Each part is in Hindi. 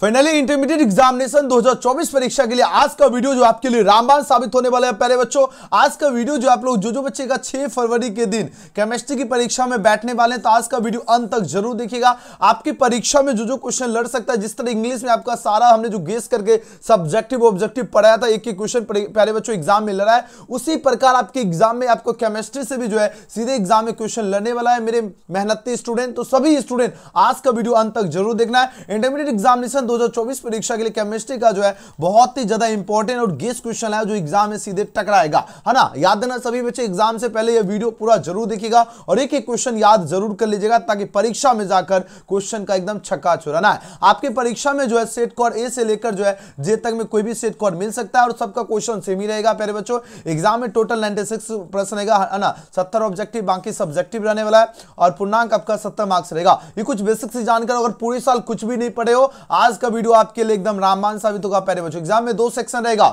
फाइनली इंटरमीडिएट एग्जामिनेशन 2024 परीक्षा के लिए आज का वीडियो जो आपके लिए रामबान साबित होने वाला है पहले बच्चों आज का वीडियो जो आप लोग जो जो बच्चे का 6 फरवरी के दिन केमिस्ट्री की परीक्षा में बैठने वाले हैं तो आज का वीडियो अंत तक जरूर देखिएगा आपकी परीक्षा में जो जो क्वेश्चन लड़ सकता है जिस तरह इंग्लिश में आपका सारा हमने जो गेस करके सब्जेक्टिव ऑब्जेक्टिव पढ़ाया था एक ही क्वेश्चन पहले बच्चों एग्जाम में लड़ा है उसी प्रकार आपके एग्जाम में आपको केमिस्ट्री से भी जो है सीधे एग्जाम में क्वेश्चन लड़ने वाला है मेरे मेहनती स्टूडेंट तो सभी स्टूडेंट आज का वीडियो अंत तक जरूर देखना है इंटरमीडिएट एग्जामिनेशन 2024 परीक्षा के लिए केमिस्ट्री का जो है बहुत ही ज्यादा इंपॉर्टेंट और गेस्ट क्वेश्चन है जो एग्जाम में सीधे टकराएगा है ना याद देना सभी बच्चे एग्जाम से पहले यह वीडियो पूरा जरूर देखिएगा और एक एक क्वेश्चन याद जरूर कर लीजिएगा ताकि परीक्षा में जाकर क्वेश्चन का एकदम छक्का चुराना है आपकी परीक्षा में जो है सेट कॉर ए से लेकर जो है जे तक में कोई भी सेट कॉर मिल सकता है और सबका क्वेश्चन सेम ही रहेगा प्यारे बच्चों एग्जाम में टोटल नाइन्टी प्रश्न रहेगा है ना सत्तर ऑब्जेक्टिव बाकी सब्जेक्टिव रहने वाला है और पूर्णांक आपका सत्तर मार्क्स रहेगा ये कुछ बेसिक से जानकर अगर पूरे साल कुछ भी नहीं पढ़े हो आज का वीडियो आपके लिए एकदम रामबान साबित होगा पहले बच्चों एग्जाम में दो सेक्शन रहेगा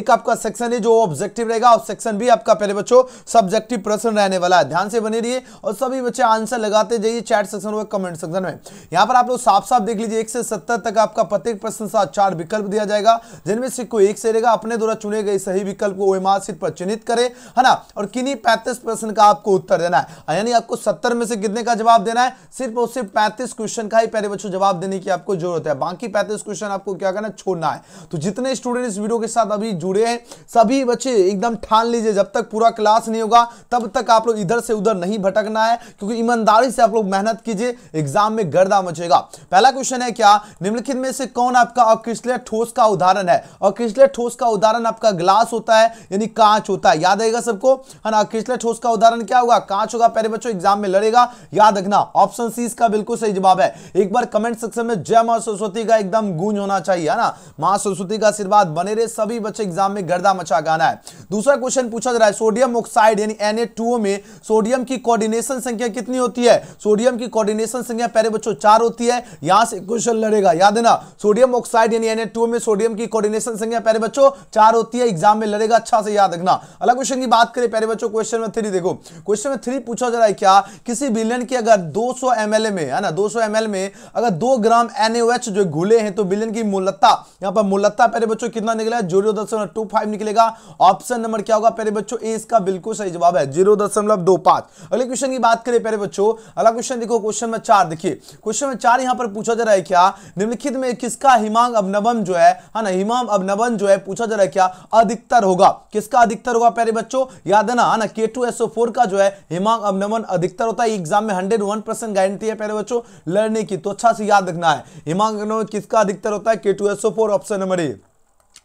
एक आपका सेक्शन है जो ऑब्जेक्टिव रहेगा और सेक्शन भी आपका पहले बच्चों सब्जेक्टिव प्रश्न रहने वाला है ध्यान से बने रहिए और सभी बच्चे आंसर लगाते जाइए चैट सेक्शन और कमेंट सेक्शन में यहाँ पर आप लोग साफ साफ देख लीजिए एक से सत्तर तक आपका प्रत्येक प्रश्न साथ चार विकल्प दिया जाएगा जिनमें से कोई एक से रहेगा अपने द्वारा चुने गए सही विकल्प को विमाशित पर चिन्हित करें है ना और किन्हीं पैंतीस प्रश्न का आपको उत्तर देना है यानी आपको सत्तर में से कितने का जवाब देना है सिर्फ और सिर्फ पैंतीस क्वेश्चन का ही पहले बच्चों जवाब देने की आपको जरूरत है बाकी पैंतीस क्वेश्चन आपको क्या करना छोड़ना है तो जितने स्टूडेंट इस वीडियो के साथ अभी जुड़े हैं सभी बच्चे एकदम ठान लीजिए जब तक पूरा क्लास नहीं होगा तब तक आप लोग इधर से उधर नहीं भटकना है क्योंकि ईमानदारी से आप लोग मेहनत कीजिए एग्जाम में गर्दा मचेगा पहला क्वेश्चन है क्या निम्नलिखित में से कौन आपका अकिसले ठोस का उदाहरण है अकिसले ठोस का उदाहरण आपका ग्लास होता है यानी कांच होता है याद आएगा सबको है ना अकिसले ठोस का उदाहरण क्या होगा कांच होगा पहले बच्चों एग्जाम में लड़ेगा याद रखना ऑप्शन सी इसका बिल्कुल सही जवाब है एक बार कमेंट सेक्शन में जय मां सरस्वती का एकदम गूंज होना चाहिए है ना मां सरस्वती का आशीर्वाद बने रहे सभी बच्चे एग्जाम में गर्दा मचा गाना है दूसरा क्वेश्चन पूछा जा रहा है सोडियम ऑक्साइड यानी एन में सोडियम की कोऑर्डिनेशन संख्या कितनी होती है सोडियम की कोऑर्डिनेशन संख्या पहले बच्चों चार होती है यहां से क्वेश्चन लड़ेगा याद है ना सोडियम ऑक्साइड यानी एन में सोडियम की कोऑर्डिनेशन संख्या पहले बच्चों चार होती है एग्जाम में लड़ेगा अच्छा से याद रखना अलग क्वेश्चन की बात करें पहले बच्चों क्वेश्चन में थ्री देखो क्वेश्चन में थ्री पूछा जा रहा है क्या किसी बिलियन की अगर 200 ml में है ना 200 ml में अगर दो ग्राम एनएच जो भूले हैं तो बिलियन की मूलता यहाँ पर मूलता पहले बच्चों कितना निकला जीरो दशमलव टू फाइव निकलेगा ऑप्शन नंबर क्या होगा पहले बच्चों ए इसका बिल्कुल सही जवाब है जीरो दशमलव दो पांच अगले क्वेश्चन की बात करें पहले बच्चों अगला क्वेश्चन देखो क्वेश्चन नंबर चार देखिए क्वेश्चन नंबर चार यहाँ पर पूछा जा रहा है क्या निम्नलिखित में किसका हिमांग अवनबन जो है है हाँ ना हिमांग अवनबन जो है पूछा जा रहा है क्या अधिकतर होगा किसका अधिकतर होगा पहले बच्चों याद है ना है हाँ ना के का जो है हिमांग अवनबन अधिकतर होता है एग्जाम में हंड्रेड गारंटी है पहले बच्चों लड़ने की तो अच्छा से याद रखना है हिमांग किसका अधिकतर होता है K two S O four option number A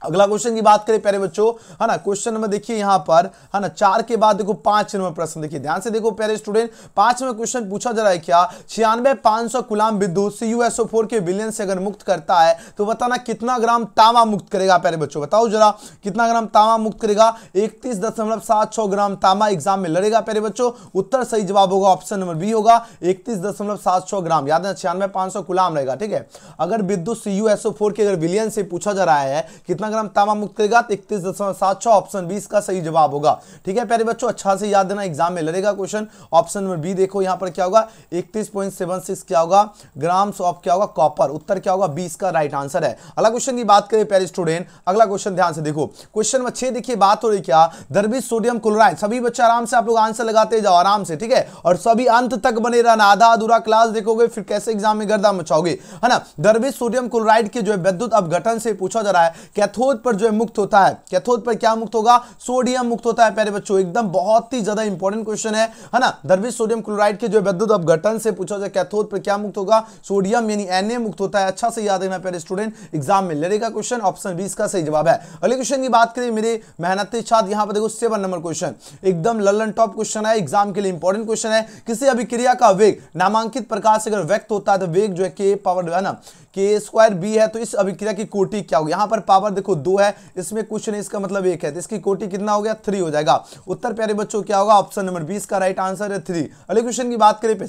अगला क्वेश्चन की बात करें प्यारे बच्चों है ना क्वेश्चन नंबर देखिए यहां पर है ना चार के बाद देखो पांच नंबर प्रश्न देखिए ध्यान से देखो प्यारे स्टूडेंट पांच नंबर क्वेश्चन पूछा जा रहा है क्या छियानवे पांच सौ गुलाम विद्युत यूएसओ फोर के विलियन से अगर मुक्त करता है तो बताना कितना ग्राम तावा मुक्त करेगा प्यारे बच्चों बताओ जरा कितना ग्राम तामा मुक्त करेगा इकतीस दशमलव सात छः ग्राम तामा एग्जाम में लड़ेगा प्यारे बच्चों उत्तर सही जवाब होगा ऑप्शन नंबर बी होगा इकतीस दशमलव सात छः ग्राम याद है छियानवे पांच सौ गुलाम रहेगा ठीक है अगर विद्युत सीयूएसओ यूएसओ फोर के अगर विलियन से पूछा जा रहा है कितना ग्राम तामा मुक्त करेगा तो इकतीस दशमलव सात छः ऑप्शन बीस का सही जवाब होगा ठीक है प्यारे बच्चों अच्छा से याद देना एग्जाम में लड़ेगा क्वेश्चन ऑप्शन नंबर बी देखो यहाँ पर क्या होगा इकतीस पॉइंट सेवन सिक्स क्या होगा ग्राम ऑफ क्या होगा कॉपर उत्तर क्या होगा बीस का राइट आंसर है अगला क्वेश्चन की बात करें प्यारे स्टूडेंट अगला क्वेश्चन ध्यान से देखो क्वेश्चन नंबर छह देखिए बात हो रही क्या दरबी सोडियम क्लोराइड सभी बच्चे आराम से आप लोग आंसर लगाते जाओ आराम से ठीक है और सभी अंत तक बने रहना आधा अधूरा क्लास देखोगे फिर कैसे एग्जाम में गर्दा मचाओगे है ना दरबी सोडियम क्लोराइड के जो है विद्युत अपघटन से पूछा जा रहा है कैथोड कैथोड पर जो है मुक्त होता है कैथोड पर क्या मुक्त होगा सोडियम मुक्त होता है प्यारे बच्चों एकदम बहुत ही ज्यादा इंपॉर्टेंट क्वेश्चन है है ना दरविश सोडियम क्लोराइड के जो विद्युत अपघटन से पूछा जाए कैथोड पर क्या मुक्त होगा सोडियम यानी एन मुक्त होता है अच्छा से याद रखना प्यारे स्टूडेंट एग्जाम में लड़ेगा क्वेश्चन ऑप्शन बीस का सही जवाब है अगले क्वेश्चन की बात करें मेरे मेहनती छात्र यहाँ पर देखो सेवन नंबर क्वेश्चन एकदम ललन टॉप क्वेश्चन है एग्जाम के लिए इंपॉर्टेंट क्वेश्चन है किसी अभिक्रिया का वेग नामांकित प्रकार से अगर व्यक्त होता है तो वेग जो है के पावर है ना के स्क्वायर बी है तो इस अभिक्रिया की कोटि क्या होगी यहां पर पावर देखो दो है इसमें कुछ नहीं इसका मतलब एक है तो इसकी कोटि कितना हो गया थ्री हो जाएगा उत्तर प्यारे बच्चों क्या होगा ऑप्शन नंबर बीस का राइट आंसर है थ्री अगले क्वेश्चन की बात करें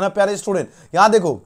ना प्यारे स्टूडेंट यहां देखो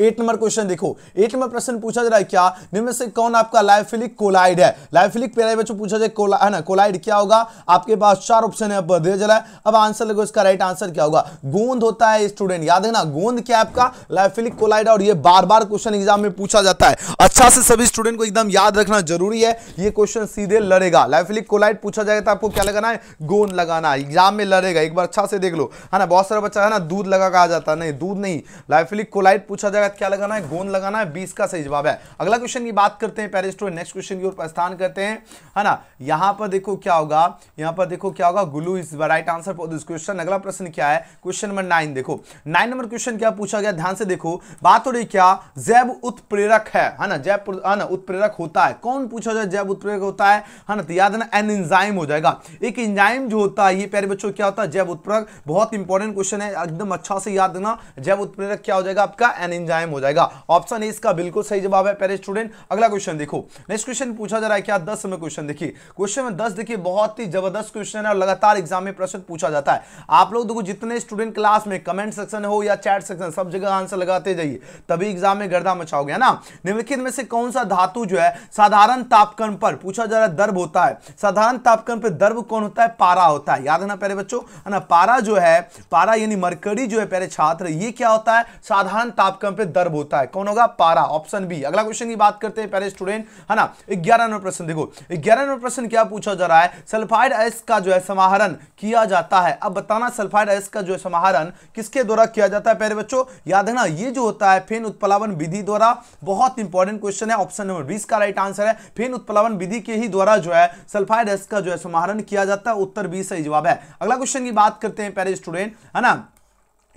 एट नंबर क्वेश्चन देखो एट नंबर प्रश्न पूछा जा रहा है क्या निम्न से कौन आपका लाइफिलिक कोलाइड है लाइफिलिक पेराई बच्चों पूछा जाए कोला है ना कोलाइड क्या होगा आपके पास चार ऑप्शन है दिया जा रहा है अब आंसर लगो इसका राइट आंसर क्या होगा गोंद होता है स्टूडेंट याद है ना गोंद क्या आपका लाइफिलिक कोलाइड और ये बार बार क्वेश्चन एग्जाम में पूछा जाता है अच्छा से सभी स्टूडेंट को एकदम याद रखना जरूरी है ये क्वेश्चन सीधे लड़ेगा लाइफिलिक कोलाइड पूछा जाएगा तो आपको क्या लगाना है गोंद लगाना एग्जाम में लड़ेगा एक बार अच्छा से देख लो है ना बहुत सारा बच्चा है ना दूध लगा कहा जाता है नहीं दूध नहीं लाइफिलिक कोलाइड पूछा जाएगा बाद क्या लगाना है गोंद लगाना है बीस का सही जवाब है अगला क्वेश्चन की बात करते हैं पेरिस्टो नेक्स्ट क्वेश्चन की ओर प्रस्थान करते हैं है ना यहां पर देखो क्या होगा यहां पर देखो क्या होगा गुलू is right answer for this question अगला प्रश्न क्या है क्वेश्चन नंबर नाइन देखो नाइन नंबर क्वेश्चन क्या पूछा गया ध्यान से देखो बात हो रही क्या जैव उत्प्रेरक है ना जैव ना उत्प्रेरक होता है कौन पूछा जाए जैव उत्प्रेरक होता है ना तो याद ना एन इंजाइम हो जाएगा एक इंजाइम जो होता है ये प्यारे बच्चों क्या होता है जैव उत्प्रेरक बहुत इंपॉर्टेंट क्वेश्चन है एकदम अच्छा से याद रखना जैव उत्प्रेरक क्या हो जाएगा आपका एन इंजाइम टाइम हो जाएगा ऑप्शन ए इसका बिल्कुल सही जवाब है पहले स्टूडेंट अगला क्वेश्चन देखो नेक्स्ट क्वेश्चन पूछा जा रहा है क्या दस में क्वेश्चन देखिए क्वेश्चन में दस देखिए बहुत ही जबरदस्त क्वेश्चन है और लगातार एग्जाम में प्रश्न पूछा जाता है आप लोग देखो जितने स्टूडेंट क्लास में कमेंट सेक्शन हो या चैट सेक्शन सब जगह आंसर लगाते जाइए तभी एग्जाम में गर्दा मचाओगे है ना निम्नलिखित में से कौन सा धातु जो है साधारण तापक्रम पर पूछा जा रहा है दर्व होता है साधारण तापक्रम पर दर्व कौन होता है पारा होता है याद है ना प्यारे बच्चों है ना पारा जो है पारा यानी मरकरी जो है पहले छात्र ये क्या होता है साधारण तापक्रम पर दर्ब होता है कौन होगा पारा ऑप्शन बी अगला क्वेश्चन की बात करते हैं पहले स्टूडेंट है ना ग्यारह नंबर प्रश्न देखो ग्यारह नंबर प्रश्न क्या पूछा जा रहा है सल्फाइड एस का जो है समाहरण किया जाता है अब बताना सल्फाइड एस का जो है समाहरण किसके द्वारा किया जाता है पहले बच्चों याद है ना ये जो होता है फेन उत्पलावन विधि द्वारा बहुत इंपॉर्टेंट क्वेश्चन है ऑप्शन नंबर बीस का राइट आंसर है फेन उत्पलावन विधि के ही द्वारा जो है सल्फाइड एस का जो है समाहरण किया जाता है उत्तर बी सही जवाब है अगला क्वेश्चन की बात करते हैं पहले स्टूडेंट है ना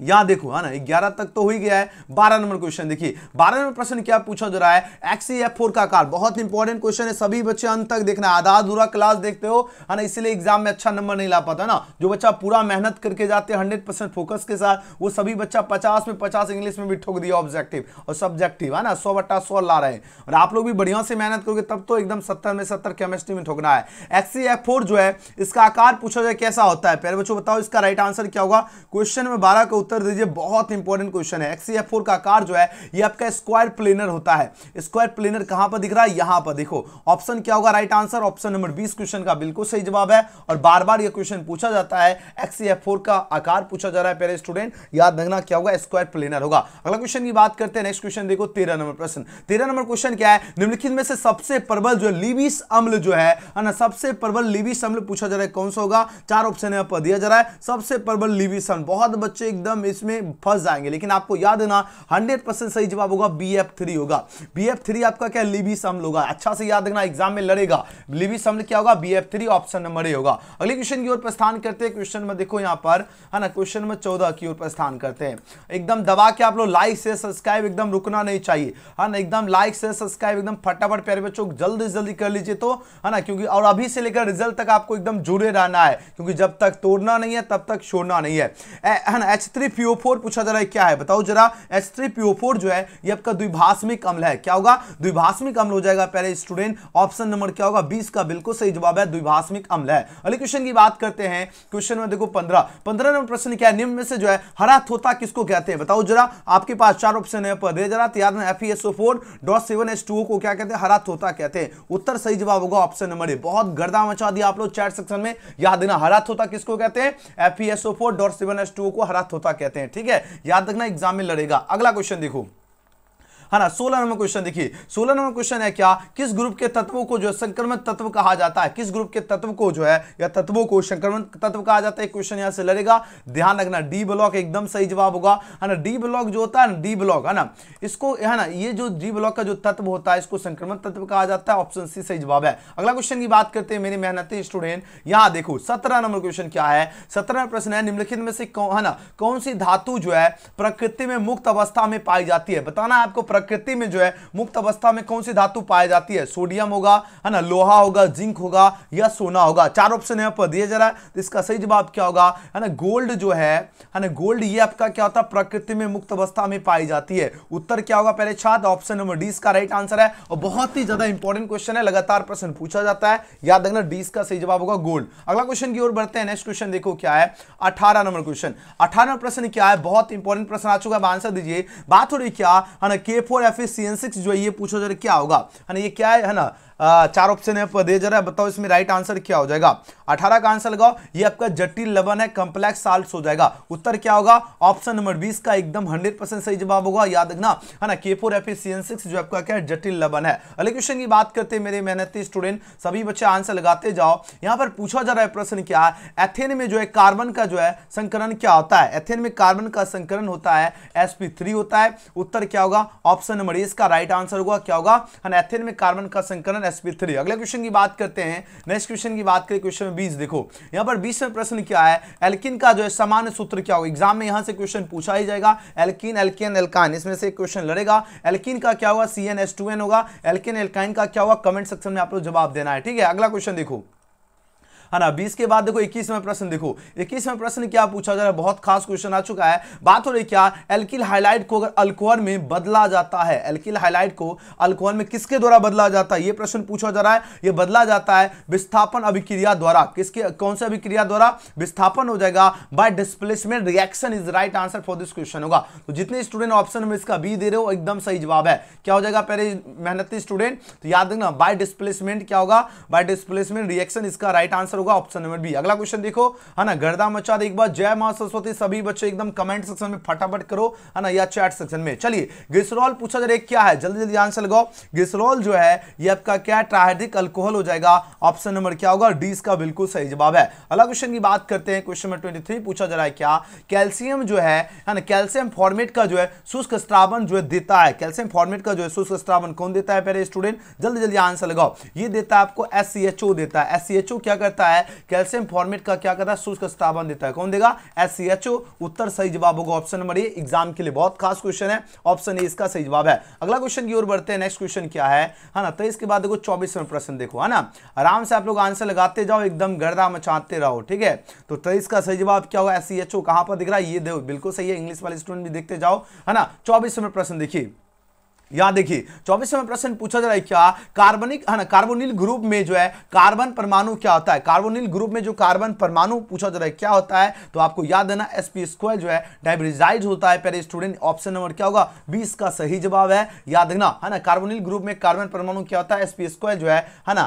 यहां देखो है ना ग्यारह तक तो हो ही गया है बारह नंबर क्वेश्चन देखिए बारह नंबर प्रश्न क्या पूछा जा रहा है एक्सी एफ फोर का आकार बहुत इंपॉर्टेंट क्वेश्चन है सभी बच्चे अंत तक देखना आधा अधूरा क्लास देखते हो है ना इसलिए एग्जाम में अच्छा नंबर नहीं ला पाता ना जो बच्चा पूरा मेहनत करके जाते हैं हंड्रेड फोकस के साथ वो सभी बच्चा पचास में पचास इंग्लिश में भी ठोक दिया ऑब्जेक्टिव और सब्जेक्टिव है ना सौ बट्टा सौ ला रहे हैं और आप लोग भी बढ़िया से मेहनत करोगे तब तो एकदम सत्तर में सत्तर केमिस्ट्री में ठोकना है एक्सी एफ फोर जो है इसका आकार पूछा जाए कैसा होता है पहले बच्चों बताओ इसका राइट आंसर क्या होगा क्वेश्चन में बारह का उत्तर दीजिए बहुत इंपॉर्टेंट क्वेश्चन है एक्सीएफ का आकार जो है ये आपका स्क्वायर प्लेनर होता है स्क्वायर प्लेनर कहां पर दिख रहा है यहां पर देखो ऑप्शन क्या होगा राइट आंसर ऑप्शन नंबर बीस क्वेश्चन का बिल्कुल सही जवाब है और बार बार यह क्वेश्चन पूछा जाता है एक्सीएफ का आकार पूछा जा रहा है पहले स्टूडेंट याद रखना क्या होगा स्क्वायर प्लेनर होगा अगला क्वेश्चन की बात करते हैं नेक्स्ट क्वेश्चन देखो तेरह नंबर प्रश्न तेरह नंबर क्वेश्चन क्या है निम्नलिखित में से सबसे प्रबल जो लिबिस अम्ल जो है ना सबसे प्रबल लिबिस अम्ल पूछा जा रहा है कौन सा होगा चार ऑप्शन यहाँ पर दिया जा रहा है सबसे प्रबल लिबिस अम्ल बहुत बच्चे एकदम इसमें फंस जाएंगे लेकिन आपको याद है ना हंड्रेड परसेंट सही जवाब होगा बी एफ थ्री होगा बी एफ थ्री आपका क्या लिबिस अम्ल होगा अच्छा से याद रखना एग्जाम में लड़ेगा लिबिस अम्ल क्या होगा B F three option number A होगा अगले क्वेश्चन की ओर प्रस्थान करते हैं क्वेश्चन में देखो यहाँ पर है ना क्वेश्चन नंबर चौदह की ओर प्रस्थान करते हैं एकदम दबा के आप लोग लाइक से सब्सक्राइब एकदम रुकना नहीं चाहिए है ना एकदम लाइक से सब्सक्राइब एकदम फटाफट प्यारे बच्चों जल्दी से जल्दी कर लीजिए तो है ना क्योंकि और अभी से लेकर रिजल्ट तक आपको एकदम जुड़े रहना है क्योंकि जब तक तोड़ना नहीं है तब तक छोड़ना नहीं है एच H3PO4 पूछा जा रहा है क्या है बताओ जरा H3PO4 जो है ये आपका द्विभाषमिक अम्ल है क्या होगा द्विभाषमिक अम्ल हो जाएगा पहले स्टूडेंट ऑप्शन नंबर क्या होगा बीस का बिल्कुल सही जवाब है द्विभाषमिक अम्ल है अगले क्वेश्चन की बात करते हैं क्वेश्चन में देखो पंद्रह पंद्रह नंबर प्रश्न क्या है निम्न में से जो है हरा थोता किसको कहते हैं बताओ जरा आपके पास चार ऑप्शन है पर जरा याद में F dot seven S two को क्या कहते हैं हरा थोता कहते हैं उत्तर सही जवाब होगा ऑप्शन नंबर ए बहुत गर्दा मचा दिया आप लोग चैट सेक्शन में याद देना हरा थोता किसको कहते हैं F dot seven S two को हरा थोता कहते हैं ठीक है याद रखना एग्जाम में लड़ेगा अगला क्वेश्चन देखो है हाँ ना सोलह नंबर क्वेश्चन देखिए सोलह नंबर क्वेश्चन है क्या किस ग्रुप के तत्वों को जो है संक्रमण तत्व कहा जाता है किस ग्रुप के तत्व को जो है या तत्वों को संक्रमण तत्व कहा जाता है क्वेश्चन यहां से लड़ेगा ध्यान रखना डी ब्लॉक एकदम सही जवाब होगा है हाँ ना डी ब्लॉक जो होता है डी ब्लॉक है ना इसको है हाँ ना ये जो डी ब्लॉक का जो तत्व होता है इसको संक्रमण तत्व कहा जाता है ऑप्शन सी सही जवाब है अगला क्वेश्चन की बात करते हैं मेरे मेहनती स्टूडेंट यहां देखो सत्रह नंबर क्वेश्चन क्या है सत्रह प्रश्न है निम्नलिखित में से कौन है ना कौन सी धातु जो है प्रकृति में मुक्त अवस्था में पाई जाती है बताना है आपको प्रकृति में जो है मुक्त अवस्था में कौन सी धातु पाई जाती है सोडियम होगा है ना लोहा होगा जिंक होगा या सोना होगा चार ऑप्शन यहाँ पर दिया जा रहा है तो इसका सही जवाब क्या होगा है ना गोल्ड जो है है ना गोल्ड ये आपका क्या होता है प्रकृति में मुक्त अवस्था में पाई जाती है उत्तर क्या होगा पहले छात्र ऑप्शन नंबर डी इसका राइट आंसर है और बहुत ही ज्यादा इंपॉर्टेंट क्वेश्चन है लगातार प्रश्न पूछा जाता है याद रखना डी इसका सही जवाब होगा गोल्ड अगला क्वेश्चन की ओर बढ़ते हैं नेक्स्ट क्वेश्चन देखो क्या है अठारह नंबर क्वेश्चन अठारह प्रश्न क्या है बहुत इंपॉर्टेंट प्रश्न आ चुका है आंसर दीजिए बात हो रही क्या है ना केप four F A C N six जो है ये पूछो जरा क्या होगा है ना ये क्या है ना चार ऑप्शन है दे जा रहा है बताओ इसमें राइट आंसर क्या हो जाएगा अठारह का आंसर लगाओ ये आपका जटिल लवन है कंप्लेक्स साल्ट हो जाएगा उत्तर क्या होगा ऑप्शन नंबर बीस का एकदम हंड्रेड परसेंट सही जवाब होगा याद रखना है ना के फोर एफ जो आपका क्या जटिल लवन है अगले क्वेश्चन की बात करते मेरे मेहनती स्टूडेंट सभी बच्चे आंसर लगाते जाओ यहाँ पर पूछा जा रहा है प्रश्न क्या है एथेन में जो है कार्बन का जो है संकरण क्या होता है एथेन में कार्बन का संकरण होता है एस होता है उत्तर क्या होगा ऑप्शन नंबर इसका राइट आंसर होगा क्या होगा एथेन में कार्बन का संकरण माइनस थ्री अगले क्वेश्चन की बात करते हैं नेक्स्ट क्वेश्चन की बात करें क्वेश्चन में बीस देखो यहां पर बीस में प्रश्न क्या है एल्किन का जो है सामान्य सूत्र क्या होगा एग्जाम में यहां से क्वेश्चन पूछा ही जाएगा एल्किन एल्किन एल्कान इसमें से क्वेश्चन लड़ेगा एल्किन का क्या हुआ सी होगा एल्किन एल्काइन का क्या हुआ कमेंट सेक्शन में आप लोग जवाब देना है ठीक है अगला क्वेश्चन देखो है हाँ ना बीस के बाद देखो इक्कीसवें प्रश्न देखो इक्कीसवें प्रश्न क्या पूछा जा रहा है बहुत खास क्वेश्चन आ चुका है बात हो रही क्या एल्किल हाईलाइट को अगर अल्कोहल में बदला जाता है एल्किल हाईलाइट को अल्कोहल में किसके द्वारा बदला जाता है ये प्रश्न पूछा जा रहा है ये बदला जाता है विस्थापन अभिक्रिया द्वारा किसके कौन सा अभिक्रिया द्वारा विस्थापन हो जाएगा by displacement reaction is right answer for this question होगा तो जितने स्टूडेंट ऑप्शन में इसका बी दे रहे हो एकदम सही जवाब है क्या हो जाएगा पहले मेहनती स्टूडेंट तो याद रखना बाय डिस्प्लेसमेंट क्या होगा बाय डिस्प्लेसमेंट रिएक्शन इसका राइट आंसर होगा ऑप्शन नंबर बी अगला क्वेश्चन देखो है ना गर्दा मचा दे एक बार जय मां सरस्वती सभी बच्चे एकदम कमेंट सेक्शन में फटाफट करो है ना या चैट सेक्शन में चलिए ग्लिसरॉल पूछा जा रहा है क्या है जल्दी जल्दी आंसर लगाओ ग्लिसरॉल जो है ये आपका क्या ट्राइड्रिक अल्कोहल हो जाएगा ऑप्शन नंबर क्या होगा डी इसका बिल्कुल सही जवाब है अगला क्वेश्चन की बात करते हैं क्वेश्चन नंबर ट्वेंटी पूछा जा रहा है क्या कैल्शियम जो है है ना कैल्शियम फॉर्मेट का जो है शुष्क स्त्रावन जो है देता है कैल्शियम फॉर्मेट का जो है शुष्क स्त्रावन कौन देता है पहले स्टूडेंट जल्दी जल्दी आंसर लगाओ ये देता है आपको एस देता है एस क्या करता है देता है कैल्शियम फॉर्मेट का क्या करता है शुष्क स्थापन देता है कौन देगा एस सी एच ओ उत्तर सही जवाब होगा ऑप्शन नंबर ए एग्जाम के लिए बहुत खास क्वेश्चन है ऑप्शन ए इसका सही जवाब है अगला क्वेश्चन की ओर बढ़ते हैं नेक्स्ट क्वेश्चन क्या है है ना तेईस तो के बाद देखो चौबीस में प्रश्न देखो है ना आराम से आप लोग आंसर लगाते जाओ एकदम गर्दा मचाते रहो ठीक है तो तेईस तो का सही जवाब क्या होगा एस सी एच ओ कहाँ पर दिख रहा है ये देखो बिल्कुल सही है इंग्लिश वाले स्टूडेंट भी देखते जाओ है ना चौबीस में प्रश्न देखिए यहां देखिए चौबीस में प्रश्न पूछा जा रहा है क्या कार्बनिक है हाँ ना कार्बोनिल ग्रुप में जो है कार्बन परमाणु क्या होता है कार्बोनिल ग्रुप में जो कार्बन परमाणु पूछा जा रहा है क्या होता है तो आपको याद देना एसपी स्क्वायर जो है डाइब्रिजाइज होता है पहले स्टूडेंट ऑप्शन नंबर क्या होगा बीस का सही जवाब है याद देखना है हाँ ना कार्बोनिल ग्रुप में कार्बन परमाणु क्या होता है एसपी स्क्वायर जो है है हाँ ना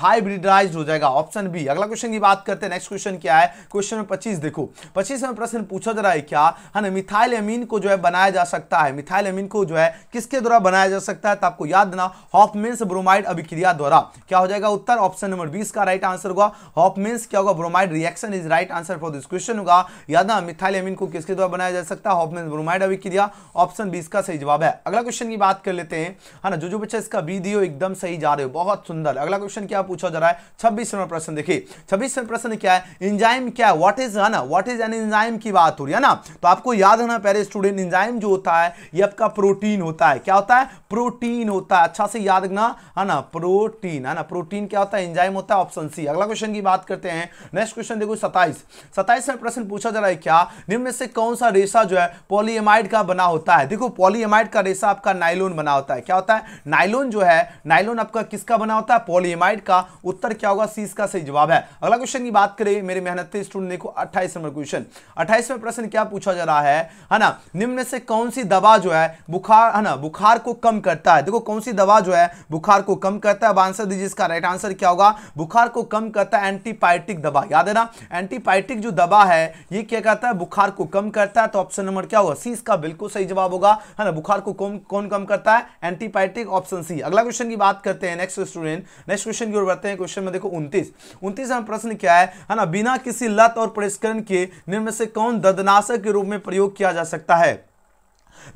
हाइब्रिडाइज हो जाएगा ऑप्शन बी अगला क्वेश्चन की बात करते हैं नेक्स्ट क्वेश्चन क्या है क्वेश्चन नंबर पच्चीस देखो पच्चीस में प्रश्न पूछा जा रहा है क्या है ना मिथाइल अमीन को जो है बनाया जा सकता है मिथाइल अमीन को जो है किसके द्वारा द्वारा बनाया जा सकता है तो आपको याद देना हॉफमेन्स ब्रोमाइड अभिक्रिया द्वारा क्या हो जाएगा उत्तर ऑप्शन नंबर बीस का राइट आंसर होगा हॉफमेन्स क्या होगा bromide reaction is right answer for this question होगा याद ना मिथाइल एमिन को किसके द्वारा बनाया जा सकता है हॉफमेन्स ब्रोमाइड अभिक्रिया ऑप्शन बीस का सही जवाब है अगला क्वेश्चन की बात कर लेते हैं है हाँ ना जो जो बच्चा इसका बी दियो एकदम सही जा रहे हो बहुत सुंदर अगला क्वेश्चन क्या पूछा जा रहा है छब्बीस नंबर प्रश्न देखिए छब्बीस नंबर प्रश्न क्या है इंजाइम क्या है वॉट इज है ना वॉट इज एन इंजाइम की बात हो रही है ना तो आपको याद होना पहले स्टूडेंट इंजाइम जो होता है ये आपका प्रोटीन होता है क्या होता है प्रोटीन होता है अच्छा से याद रखना है ना प्रोटीन है ना प्रोटीन क्या होता है एंजाइम होता है ऑप्शन सी अगला क्वेश्चन की बात करते हैं नेक्स्ट क्वेश्चन देखो सताइस सताइस में प्रश्न पूछा जा रहा है क्या निम्न से कौन सा रेशा जो है पॉलीएमाइड का बना होता है देखो पॉलीएमाइड का रेशा आपका नाइलोन बना होता है क्या होता है नाइलोन जो है नाइलोन आपका किसका बना होता है पॉलीएमाइड का उत्तर क्या होगा सी इसका सही जवाब है अगला क्वेश्चन की बात करें मेरे मेहनती स्टूडेंट देखो अट्ठाईस नंबर क्वेश्चन अट्ठाईस में प्रश्न क्या पूछा जा रहा है है ना निम्न से कौन सी दवा जो है बुखार है ना बुखार बुखार को कम करता है देखो कौन सी दवा जो है बुखार को कम करता है आंसर दीजिए इसका राइट आंसर क्या होगा बुखार को कम करता है एंटीबायोटिक दवा याद है ना एंटीबायोटिक जो दवा है ये क्या करता है बुखार को कम करता है तो ऑप्शन नंबर क्या होगा सी इसका बिल्कुल सही जवाब होगा है ना बुखार को कम कौन कम करता है एंटीबायोटिक ऑप्शन सी अगला क्वेश्चन की बात करते हैं नेक्स्ट स्टूडेंट नेक्स्ट क्वेश्चन की ओर बढ़ते हैं क्वेश्चन में देखो उन्तीस उन्तीस में प्रश्न क्या है है ना बिना किसी लत और परिष्करण के निम्न से कौन ददनाशक के रूप में प्रयोग किया जा सकता है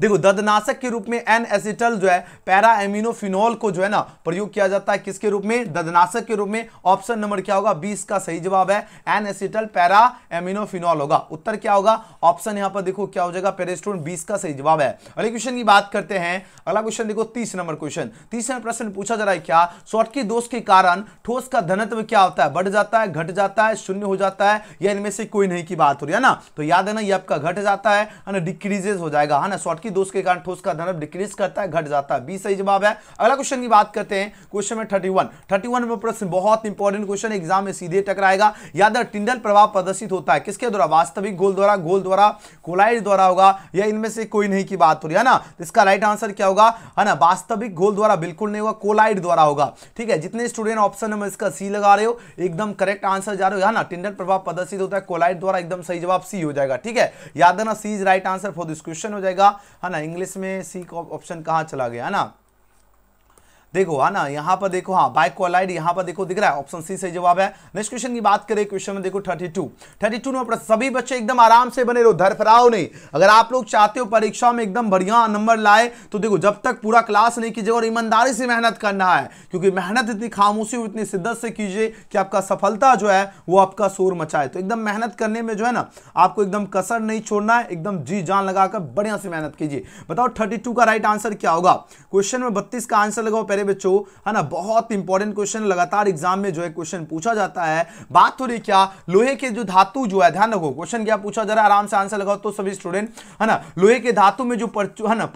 देखो ददनाशक के रूप में एन एसिटल जो है पैरा एमिनोफिनोल को जो है ना प्रयोग किया जाता है किसके रूप में ददनाशक के रूप में ऑप्शन नंबर क्या होगा बीस का सही जवाब है एन एसिटल पैरा एमिनोफिनोल होगा उत्तर क्या होगा ऑप्शन यहां पर देखो क्या हो जाएगा पेरेस्टोन बीस का सही जवाब है अगले क्वेश्चन की बात करते हैं अगला क्वेश्चन देखो तीस नंबर क्वेश्चन तीस नंबर प्रश्न पूछा जा रहा है क्या शॉर्ट के दोष के कारण ठोस का धनत्व क्या होता है बढ़ जाता है घट जाता है शून्य हो जाता है या इनमें से कोई नहीं की बात हो रही है ना तो याद है ना ये आपका घट जाता है डिक्रीजेज हो जाएगा है ना शॉर्टकी दोष के कारण ठोस का धनब डिक्रीज करता है घट जाता है बी सही जवाब है अगला क्वेश्चन की बात करते हैं क्वेश्चन में thirty one thirty one number प्रश्न बहुत इंपॉर्टेंट क्वेश्चन एग्जाम में सीधे टकराएगा याद टिंडल प्रभाव प्रदर्शित होता है किसके द्वारा वास्तविक गोल द्वारा गोल द्वारा कोलाइड द्वारा होगा या इनमें से कोई नहीं की बात हो रही है ना तो इसका राइट आंसर क्या होगा है ना वास्तविक गोल द्वारा बिल्कुल नहीं होगा कोलाइड द्वारा होगा ठीक है जितने स्टूडेंट ऑप्शन नंबर इसका सी लगा रहे हो एकदम करेक्ट आंसर जा रहे हो है ना टिंडल प्रभाव प्रदर्शित होता है कोलाइड द्वारा एकदम सही जवाब सी हो जाएगा ठीक है याद है ना C is right answer for this question हो जाएगा है ना इंग्लिश में सी ऑप्शन कहाँ चला गया है ना देखो है ना यहाँ पर देखो हाँ बाइक क्वालाइड यहाँ पर देखो दिख रहा है ऑप्शन सी से जवाब है नेक्स्ट क्वेश्चन की बात करें क्वेश्चन में देखो 32 32 में सभी बच्चे एकदम आराम से बने रहो धरफराओ नहीं अगर आप लोग चाहते हो परीक्षा में एकदम बढ़िया नंबर लाए तो देखो जब तक पूरा क्लास नहीं कीजिए और ईमानदारी से मेहनत करना है क्योंकि मेहनत इतनी खामोशी और इतनी शिद्दत से कीजिए कि आपका सफलता जो है वो आपका शोर मचाए तो एकदम मेहनत करने में जो है ना आपको एकदम कसर नहीं छोड़ना है एकदम जी जान लगाकर बढ़िया से मेहनत कीजिए बताओ थर्टी का राइट आंसर क्या होगा क्वेश्चन में बत्तीस का आंसर लगाओ पहले प्यारे बच्चों है ना बहुत इंपॉर्टेंट क्वेश्चन लगातार एग्जाम में जो है क्वेश्चन पूछा जाता है बात हो रही क्या लोहे के जो धातु जो है ध्यान रखो क्वेश्चन क्या पूछा जरा आराम से आंसर लगाओ तो सभी स्टूडेंट है ना लोहे के धातु में जो है ना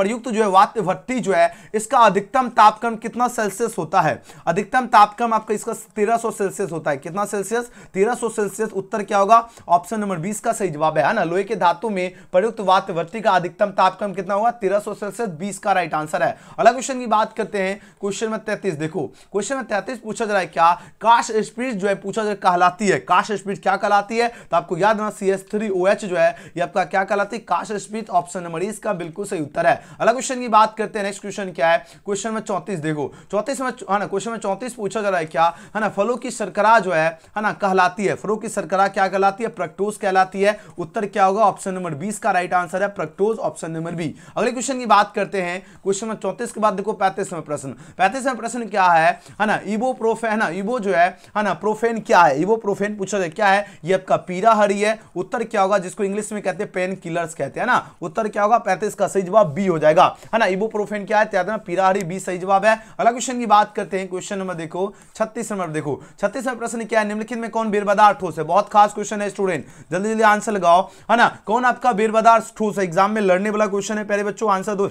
प्रयुक्त जो है वात भट्टी जो है इसका अधिकतम तापक्रम कितना सेल्सियस होता है अधिकतम तापक्रम आपका इसका तेरह सेल्सियस होता है कितना सेल्सियस तेरह सेल्सियस उत्तर क्या होगा ऑप्शन नंबर बीस का सही जवाब है ना लोहे के धातु में प्रयुक्त भट्टी का अधिकतम तापक्रम कितना होगा तेरह सेल्सियस बीस का राइट आंसर है अगला क्वेश्चन की बात करते हैं हैं क्वेश्चन नंबर तैतीस देखो क्वेश्चन नंबर तैतीस पूछा जा रहा है क्या काश स्पीड जो है पूछा जा कहलाती है काश स्पीड क्या कहलाती है तो आपको याद रखना C S three O H जो है ये आपका क्या कहलाती है काश स्पीड ऑप्शन नंबर इसका बिल्कुल सही उत्तर है अगला क्वेश्चन की बात करते हैं नेक्स्ट क्वेश्चन क्या है क्वेश्चन नंबर चौंतीस देखो चौतीस में है हाँ ना क्वेश्चन नंबर चौंतीस पूछा जा रहा है क्या है हाँ ना फलों की शर्करा जो है हाँ ना कहलाती है फलों की शर्करा क्या कहलाती है प्रक्टोज कहलाती है उत्तर क्या होगा ऑप्शन नंबर बीस का राइट आंसर है प्रक्टोज ऑप्शन नंबर बी अगले क्वेश्चन की बात करते हैं क्वेश्चन नंबर चौंतीस के बाद देखो पैंतीस नंबर प्रश्न पैंतीसवें प्रश्न क्या है ना इबो प्रोफेन है ना इबो जो है है ना प्रोफेन क्या है इबो प्रोफेन पूछा जाए क्या है ये आपका पीरा हरी है उत्तर क्या होगा जिसको इंग्लिश में कहते हैं पेन किलर्स कहते हैं ना उत्तर क्या होगा पैंतीस का सही जवाब बी हो जाएगा है ना इबो प्रोफेन क्या है त्याग तो पीरा हरी बी सही जवाब है अगला क्वेश्चन की बात करते हैं क्वेश्चन नंबर देखो छत्तीस नंबर देखो छत्तीस नंबर प्रश्न क्या है निम्नलिखित में कौन बेरबदार ठोस है बहुत खास क्वेश्चन है स्टूडेंट जल्दी जल्दी आंसर लगाओ है ना कौन आपका बेरबदार ठोस है एग्जाम में लड़ने वाला क्वेश्चन है पहले बच्चों आंसर दो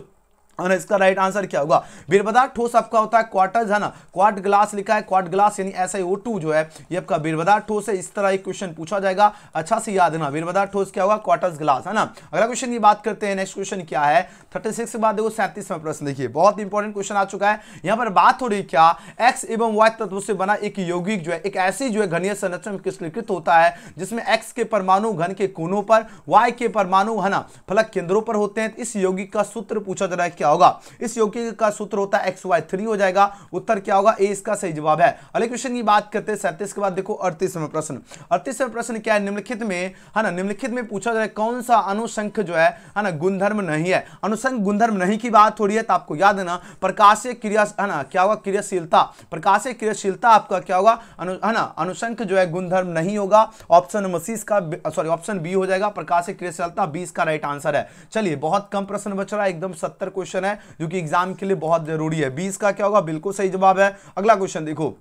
और इसका राइट आंसर क्या होगा बीरबदा ठोस आपका होता है क्वार्टर है ना क्वार्ट ग्लास लिखा है क्वार्ट ग्लास यानी ऐसा ही टू जो है ये आपका बीरबदा ठोस है इस तरह एक क्वेश्चन पूछा जाएगा अच्छा से याद है ना बीरबदा ठोस क्या होगा क्वार्टर ग्लास है ना अगला क्वेश्चन की बात करते हैं नेक्स्ट क्वेश्चन क्या है थर्टी सिक्स के बाद देखो सैंतीसवा प्रश्न देखिए बहुत इंपॉर्टेंट क्वेश्चन आ चुका है यहाँ पर बात हो रही क्या एक्स एवं वाई तत्व से बना एक यौगिक जो है एक ऐसी जो है घनीय संरचना में कृष्णकृत होता है जिसमें एक्स के परमाणु घन के कोनों पर वाई के परमाणु है ना फलक केंद्रों पर होते हैं इस यौगिक का सूत्र पूछा जा रहा है क्या क्या होगा इस योग का सूत्र होता है एक्स वाई थ्री हो जाएगा उत्तर क्या होगा ए इसका सही जवाब है अगले क्वेश्चन की बात करते हैं सैंतीस के बाद देखो अड़तीसवें प्रश्न अड़तीसवें प्रश्न क्या है निम्नलिखित में है ना निम्नलिखित में पूछा जाए कौन सा अनुसंख जो है ना गुणधर्म नहीं है अनुसंख गुणधर्म नहीं की बात थोड़ी है तो आपको याद है ना प्रकाशीय क्रिया है ना क्या होगा क्रियाशीलता प्रकाशीय क्रियाशीलता आपका क्या होगा है ना अनुसंख जो है गुणधर्म नहीं होगा ऑप्शन नंबर सी इसका सॉरी ऑप्शन बी हो जाएगा प्रकाशीय क्रियाशीलता बीस का राइट आंसर है चलिए बहुत कम प्रश्न बच रहा है एकदम सत्तर क्वेश्चन क्वेश्चन है जो कि एग्जाम के लिए बहुत जरूरी है बीस का क्या होगा बिल्कुल सही जवाब है अगला क्वेश्चन देखो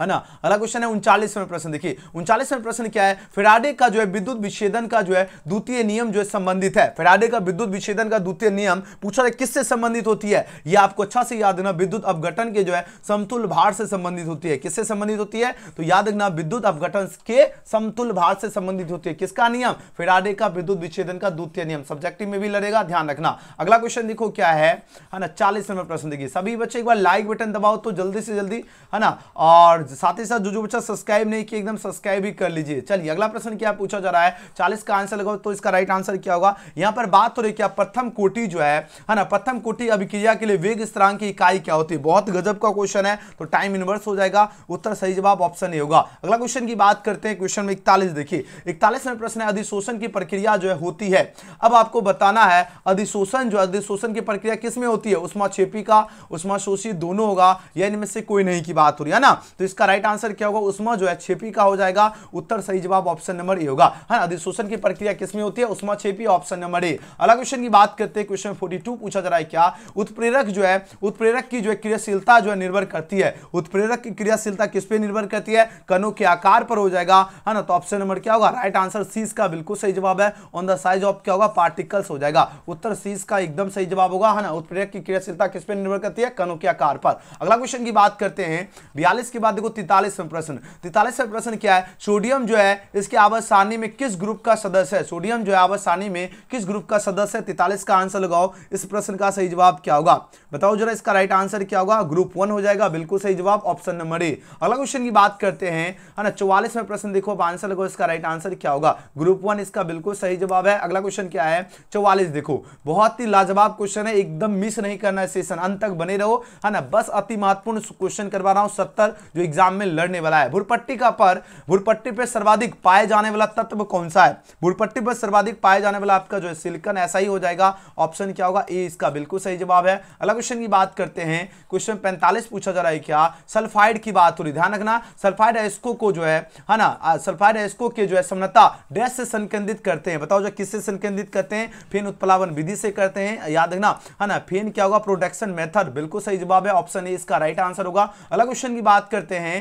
है ना अगला क्वेश्चन है उनचालीसवें प्रश्न देखिए उनचालीसवें प्रश्न क्या है फेराडे का जो है विद्युत विच्छेदन का जो है द्वितीय नियम जो है संबंधित है फेराडे का विद्युत विच्छेदन का द्वितीय नियम पूछा जाए किससे संबंधित होती है यह आपको अच्छा से याद रखना विद्युत अवघटन के जो है समतुल भार से संबंधित होती है किससे संबंधित होती है तो याद रखना विद्युत अवघटन के समतुल भार से संबंधित होती है किसका नियम फेराडे का विद्युत विच्छेदन का द्वितीय नियम सब्जेक्टिव में भी लड़ेगा ध्यान रखना अगला क्वेश्चन देखो क्या है ना चालीस नंबर प्रश्न देखिए सभी बच्चे एक बार लाइक बटन दबाओ तो जल्दी से जल्दी है ना और से साथ ही साथ जो जो बच्चा सब्सक्राइब नहीं किया एकदम सब्सक्राइब भी कर लीजिए चलिए अगला प्रश्न क्या पूछा जा रहा है चालीस का आंसर लगाओ तो इसका राइट आंसर क्या होगा यहाँ पर बात हो रही क्या प्रथम कोटि जो है है ना प्रथम कोटि अभिक्रिया के लिए वेग स्थिरांक की इकाई क्या होती है बहुत गजब का क्वेश्चन है तो टाइम इन्वर्स हो जाएगा उत्तर सही जवाब ऑप्शन ए होगा अगला क्वेश्चन की बात करते हैं क्वेश्चन में इकतालीस देखिए इकतालीस में प्रश्न है अधिशोषण की प्रक्रिया जो है होती है अब आपको बताना है अधिशोषण जो अधिशोषण की प्रक्रिया किस में होती है उष्मा छेपी का उष्मा शोषी दोनों होगा या इनमें से कोई नहीं की बात हो रही है ना तो इसका इसका राइट आंसर क्या होगा उष्मा जो है छेपी का हो जाएगा उत्तर सही जवाब ऑप्शन नंबर ए होगा है हाँ, अधिशोषण की प्रक्रिया किसमें होती है उष्मा छेपी ऑप्शन नंबर ए अगला क्वेश्चन की बात करते हैं क्वेश्चन फोर्टी पूछा जा रहा है क्या उत्प्रेरक जो है उत्प्रेरक की जो है क्रियाशीलता जो है निर्भर करती है उत्प्रेरक की क्रियाशीलता किस पर निर्भर करती है कनों के आकार पर हो जाएगा है हाँ ना तो ऑप्शन नंबर क्या होगा राइट आंसर सी इसका बिल्कुल सही जवाब है ऑन द साइज ऑफ क्या होगा पार्टिकल्स हो जाएगा उत्तर सी इसका एकदम सही जवाब होगा है हाँ ना उत्प्रेरक की क्रियाशीलता किस पर निर्भर करती है कनों के आकार पर अगला क्वेश्चन की बात करते हैं बयालीस के बाद देखो तैतालीसवें प्रश्न तैतालीसवें प्रश्न क्या है सोडियम जो है इसके आवास सारणी में किस ग्रुप का सदस्य है सोडियम जो है आवास सारणी में किस ग्रुप का सदस्य है तैतालीस का आंसर लगाओ इस प्रश्न का सही जवाब क्या होगा बताओ जरा इसका राइट आंसर क्या होगा ग्रुप वन हो जाएगा बिल्कुल सही जवाब ऑप्शन नंबर ए अगला क्वेश्चन की बात करते हैं है ना चौवालीसवें प्रश्न देखो आप आंसर लगाओ इसका राइट आंसर क्या होगा ग्रुप वन इसका बिल्कुल सही जवाब है अगला क्वेश्चन क्या है चौवालीस देखो बहुत ही लाजवाब क्वेश्चन है एकदम मिस नहीं करना है सेशन अंत तक बने रहो है ना बस अति महत्वपूर्ण क्वेश्चन करवा रहा हूं सत्तर जो एग्जाम में लड़ने वाला है भूरपट्टी का पर भूरपट्टी पर सर्वाधिक पाए जाने वाला तत्व कौन सा है भूरपट्टी पर सर्वाधिक पाए जाने वाला आपका जो है सिलिकन ऐसा ही हो जाएगा ऑप्शन क्या होगा ए इसका बिल्कुल सही जवाब है अगला क्वेश्चन की बात करते हैं क्वेश्चन पैंतालीस पूछा जा रहा है क्या सल्फाइड की बात हो रही ध्यान रखना सल्फाइड एस्को को जो है है ना सल्फाइड एस्को के जो है समनता डैश से संकेंद्रित करते हैं बताओ जो किससे संकेंद्रित करते हैं फेन उत्पलावन विधि से करते हैं याद रखना है ना फेन क्या होगा प्रोडक्शन मेथड बिल्कुल सही जवाब है ऑप्शन ए इसका राइट आंसर होगा अगला क्वेश्चन की बात करते हैं हैं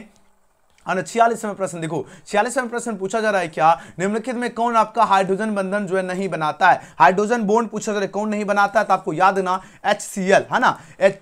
छियालीसवें प्रश्न देखो छियालीसवें प्रश्न पूछा जा रहा है क्या निम्नलिखित में कौन आपका हाइड्रोजन बंधन जो है नहीं बनाता है हाइड्रोजन बोन पूछा जा रहा है कौन नहीं बनाता है तो आपको याद ना एच है ना एच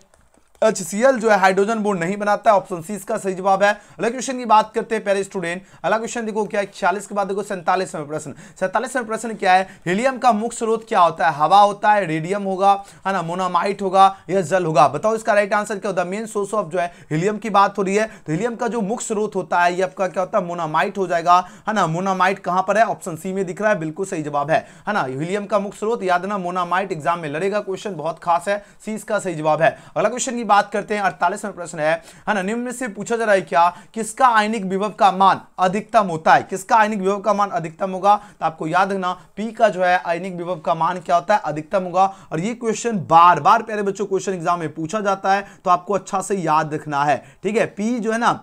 एच जो है हाइड्रोजन बोर्ड नहीं बनाता है ऑप्शन सी इसका सही जवाब है अगला क्वेश्चन की बात करते हैं पहले स्टूडेंट अगला क्वेश्चन देखो क्या है छियालीस के बाद देखो सैंतालीस में प्रश्न सैंतालीस में प्रश्न क्या है हीलियम का मुख्य स्रोत क्या होता है हवा होता है रेडियम होगा है ना मोनामाइट होगा या जल होगा बताओ इसका राइट आंसर क्या होता है मेन सोर्स ऑफ जो है हीलियम की बात हो रही है तो हीलियम का जो मुख्य स्रोत होता है ये आपका क्या होता है मोनामाइट हो जाएगा है ना मोनामाइट कहां पर है ऑप्शन सी में दिख रहा है बिल्कुल सही जवाब है है ना हीलियम का मुख्य स्रोत याद ना मोनामाइट एग्जाम में लड़ेगा क्वेश्चन बहुत खास है सी इसका सही जवाब है अगला क्वेश्चन की बात करते हैं अड़तालीस अड़तालीसवें प्रश्न है ना निम्न से पूछा जा रहा है क्या किसका आयनिक विभव का मान अधिकतम होता है किसका आयनिक विभव का मान अधिकतम होगा तो आपको याद रखना पी का जो है आयनिक विभव का मान क्या होता है अधिकतम होगा और ये क्वेश्चन बार बार प्यारे बच्चों क्वेश्चन एग्जाम में पूछा जाता है तो आपको अच्छा से याद रखना है ठीक है पी जो है ना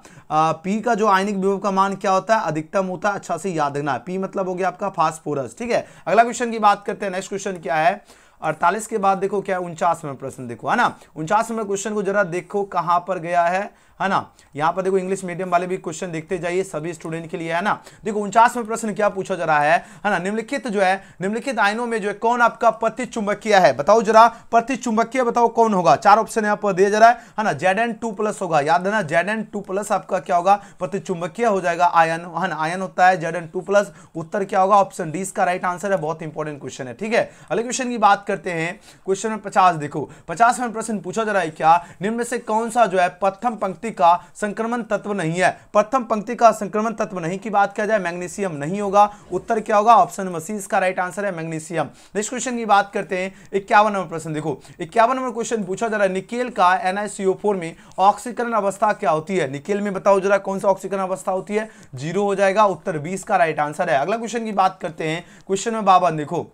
पी का जो आयनिक विभव का मान क्या होता है अधिकतम होता है अच्छा से याद रखना है पी मतलब हो गया आपका फास्ट ठीक है अगला क्वेश्चन की बात करते हैं नेक्स्ट क्वेश्चन क्या है अड़तालीस के बाद देखो क्या उनचास नंबर प्रश्न देखो है ना उनचास नंबर क्वेश्चन को जरा देखो कहां पर गया है है ना यहाँ पर देखो इंग्लिश मीडियम वाले भी क्वेश्चन देखते जाइए सभी स्टूडेंट के लिए है ना देखो उनचासवें प्रश्न क्या पूछा जा रहा है है ना निम्नलिखित जो है निम्नलिखित आयनों में जो है कौन आपका प्रति चुंबकीय है बताओ जरा प्रति चुंबकीय बताओ कौन होगा चार ऑप्शन यहाँ पर दिया जा रहा है है ना जेड टू प्लस होगा याद है ना जेड एन टू प्लस आपका क्या होगा प्रति चुंबकीय हो जाएगा आयन है ना आयन होता है जेड एन टू प्लस उत्तर क्या होगा ऑप्शन डी इसका राइट आंसर है बहुत इंपॉर्टेंट क्वेश्चन है ठीक है अगले क्वेश्चन की बात करते हैं क्वेश्चन पचास देखो पचासवें प्रश्न पूछा जा रहा है क्या निम्न से कौन सा जो है प्रथम पंक्ति पंक्ति का संक्रमण तत्व नहीं है प्रथम पंक्ति का संक्रमण तत्व नहीं की बात किया जाए मैग्नीशियम नहीं होगा उत्तर क्या होगा ऑप्शन नंबर सी इसका राइट आंसर है मैग्नीशियम नेक्स्ट क्वेश्चन की बात करते हैं इक्यावन नंबर प्रश्न देखो इक्यावन नंबर क्वेश्चन पूछा जा रहा है निकेल का एनआईसीओ में ऑक्सीकरण अवस्था क्या होती है निकेल में बताओ जरा कौन सा ऑक्सीकरण अवस्था होती है जीरो हो जाएगा उत्तर बीस का राइट आंसर है अगला क्वेश्चन की बात करते हैं क्वेश्चन में बाबा देखो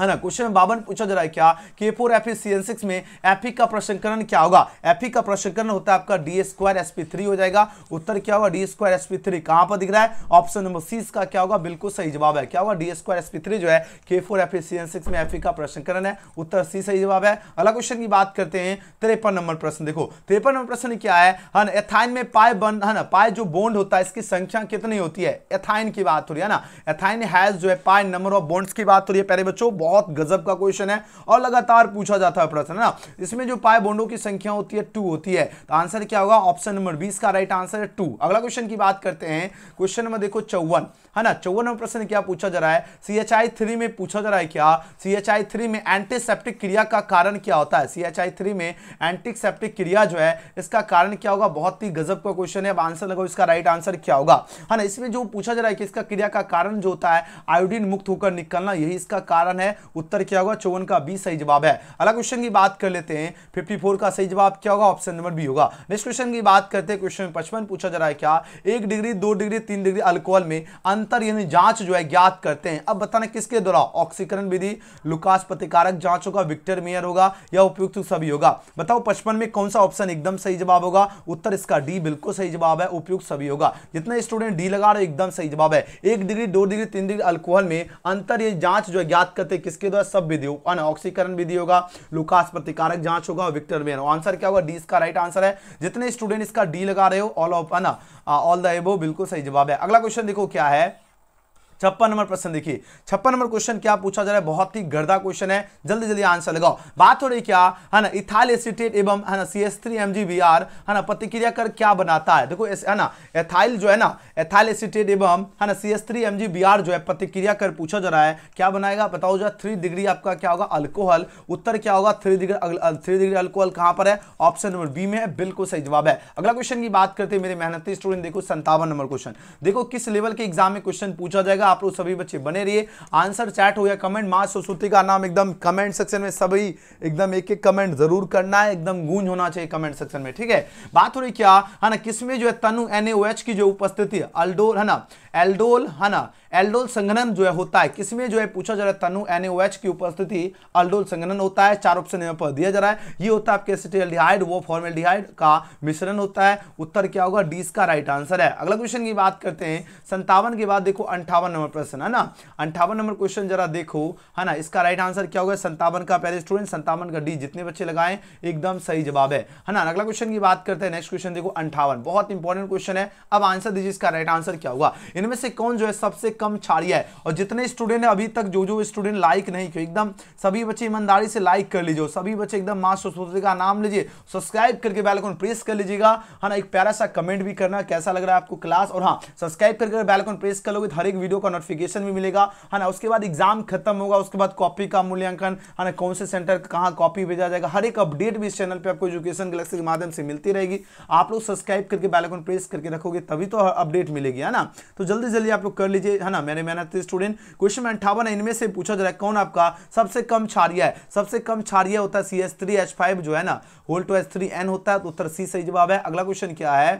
है ना क्वेश्चन बावन पूछा जा रहा है क्या K four F C N six में एफिक e का प्रशंकरण क्या होगा एफिक e का प्रशंकरण होता है आपका D square S P three हो जाएगा उत्तर क्या होगा D square S P three कहां पर दिख रहा है ऑप्शन नंबर सी इसका क्या होगा बिल्कुल सही जवाब है क्या होगा D square S P three जो है K four F C N six में एफिक e का प्रशंकरण है उत्तर सी सही जवाब है अगला क्वेश्चन की बात करते हैं तिरपन नंबर प्रश्न देखो तिरपन नंबर प्रश्न क्या है ना एथाइन में पाए बन है ना पाए जो बोन्ड होता है इसकी संख्या कितनी होती है एथाइन की बात हो रही है ना एथाइन हैज जो है पाए नंबर ऑफ बोन्ड्स की बात हो रही है पहले बच्चों बहुत गजब का क्वेश्चन है और लगातार पूछा जाता है प्रश्न ना इसमें जो पाए बोंडों की संख्या होती है टू होती है तो आंसर क्या होगा ऑप्शन नंबर बीस का राइट आंसर है टू अगला क्वेश्चन की बात करते हैं क्वेश्चन नंबर देखो चौवन है हाँ ना चौवन प्रश्न क्या पूछा जा रहा है सी एच आई थ्री में पूछा जा रहा है क्या सी एच आई थ्री में एंटीसेप्टिक क्रिया का कारण क्या होता है सी एच आई थ्री में एंटीसेप्टिक क्रिया जो है इसका कारण क्या होगा बहुत ही गजब का क्वेश्चन है अब आंसर लगाओ इसका राइट आंसर क्या होगा है हाँ ना इसमें जो पूछा जा रहा है कि इसका क्रिया का कारण जो होता है आयोडीन मुक्त होकर निकलना यही इसका कारण है उत्तर क्या होगा चौवन का बी सही जवाब है अगला क्वेश्चन की बात कर लेते हैं फिफ्टी का सही जवाब क्या होगा ऑप्शन नंबर बी होगा नेक्स्ट क्वेश्चन की बात करते हैं क्वेश्चन पचपन पूछा जा रहा है क्या एक डिग्री दो डिग्री तीन डिग्री अल्कोहल में अंतर यानी जांच जो है ज्ञात करते हैं अब बताना किसके द्वारा ऑक्सीकरण विधि लुकास प्रतिकारक जांच होगा विक्टर मेयर होगा या उपयुक्त सभी होगा बताओ पचपन में कौन सा ऑप्शन एकदम सही जवाब होगा उत्तर इसका डी बिल्कुल सही जवाब है उपयुक्त सभी होगा जितना स्टूडेंट डी लगा रहे एकदम सही जवाब है एक डिग्री दो डिग्री तीन डिग्री अल्कोहल में अंतर ये जांच जो है ज्ञात करते हैं किसके द्वारा सब विधि ऑक्सीकरण विधि होगा लुकास प्रतिकारक जांच होगा विक्टर मेयर आंसर क्या होगा डी इसका राइट आंसर है जितने स्टूडेंट इसका डी लगा रहे हो ऑल ऑफ ऑल द एबो बिल्कुल सही जवाब है अगला क्वेश्चन देखो क्या है छप्पन नंबर प्रश्न देखिए छप्पन नंबर क्वेश्चन क्या पूछा जा रहा है बहुत ही गर्दा क्वेश्चन है जल्दी जल्दी आंसर लगाओ बात हो रही क्या है ना इथाइल एसिटेट एवं है ना C S three M G B R है ना प्रतिक्रिया कर क्या बनाता है देखो है ना एथाइल जो है ना एथाइल एसिटेट एवं है ना C S three M G B R जो है प्रतिक्रिया कर पूछा जा रहा है क्या बनाएगा बताओ जो थ्री डिग्री आपका क्या होगा अल्कोहल उत्तर क्या होगा three degree three degree alcohol कहां पर है ऑप्शन नंबर बी में है बिल्कुल सही जवाब है अगला क्वेश्चन की बात करते हैं मेरे मेहनती स्टूडेंट देखो संतावन नंबर क्वेश्चन देखो किस लेवल के एग्जाम में क्वेश्चन पूछा जाएगा रखिएगा आप लोग सभी बच्चे बने रहिए आंसर चैट हो या कमेंट माँ सरस्वती का नाम एकदम कमेंट सेक्शन में सभी एकदम एक एक कमेंट जरूर करना है एकदम गूंज होना चाहिए कमेंट सेक्शन में ठीक है बात हो रही क्या है ना किसमें जो है तनु एन की जो उपस्थिति अल्डोल है ना एल्डोल है ना एल्डोल संगनन जो है होता है किसमें जो है पूछा जा रहा है तनु एन की उपस्थिति अल्डोल संगनन होता है चार ऑप्शन यहाँ पर दिया जा रहा है ये होता है आपके एसिटिल्डिहाइड वो फॉर्मेल्डिहाइड का मिश्रण होता है उत्तर क्या होगा डी इसका राइट आंसर है अगला क्वेश्चन की बात करते हैं संतावन के बाद देखो अंठावन नंबर प्रश्न है ना अंठावन नंबर क्वेश्चन जरा देखो है ना इसका राइट आंसर क्या होगा संतावन का पहले स्टूडेंट संतावन का डी जितने बच्चे लगाए एकदम सही जवाब है है ना अगला क्वेश्चन की बात करते हैं नेक्स्ट क्वेश्चन देखो अंठावन बहुत इंपॉर्टेंट क्वेश्चन है अब आंसर दीजिए इसका राइट आंसर क्या होगा इनमें से कौन जो है सबसे कम छाड़ी है और जितने स्टूडेंट है अभी तक जो जो स्टूडेंट लाइक नहीं किया एकदम सभी बच्चे ईमानदारी से लाइक कर लीजिए सभी बच्चे एकदम माँ सरस्वती का नाम लीजिए सब्सक्राइब करके बेलकॉन प्रेस कर लीजिएगा है ना एक प्यारा सा कमेंट भी करना कैसा लग रहा है आपको क्लास और हाँ सब्सक्राइब करके बेलकॉन प्रेस कर लोगे तो हर एक वीडियो का नोटिफिकेशन भी मिलेगा है ना उसके बाद एग्जाम खत्म होगा उसके बाद कॉपी का मूल्यांकन है ना कौन से सेंटर कहाँ कॉपी भेजा जाएगा हर एक अपडेट भी इस चैनल पर आपको एजुकेशन गैलेक्सी के माध्यम से मिलती रहेगी आप लोग सब्सक्राइब करके बैलकॉन प्रेस करके रखोगे तभी तो अपडेट मिलेगी है ना तो जल्दी जल्दी आप लोग कर लीजिए है ना मैंने मेहनत स्टूडेंट क्वेश्चन में अंठावन इनमें से पूछा जा रहा है कौन आपका सबसे कम छारिया है सबसे कम छारिया होता है C S three H five जो है ना hold two H three N होता है तो उत्तर सी सही जवाब है अगला क्वेश्चन क्या है